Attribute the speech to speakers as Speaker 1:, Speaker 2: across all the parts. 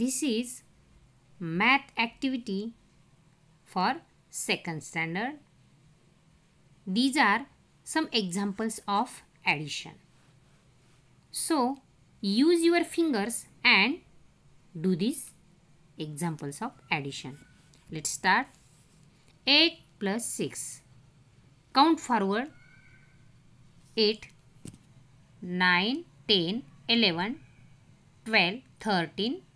Speaker 1: This is math activity for second standard. These are some examples of addition. So, use your fingers and do these examples of addition. Let's start. 8 plus 6. Count forward. 8, 9, 10, 11, 12, 13,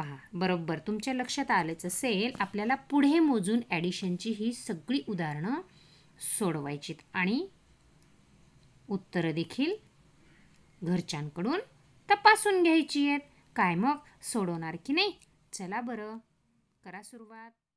Speaker 1: पहा बरोबर तुमच्या लक्षात आलेच असेल आपल्याला पुढे मोजून ॲडिशनची ही सगळी उदाहरणं सोडवायची आणि उत्तरं देखील घरच्यांकडून तपासून घ्यायची आहेत काय मग सोडवणार की नाही चला बरं करा सुरुवात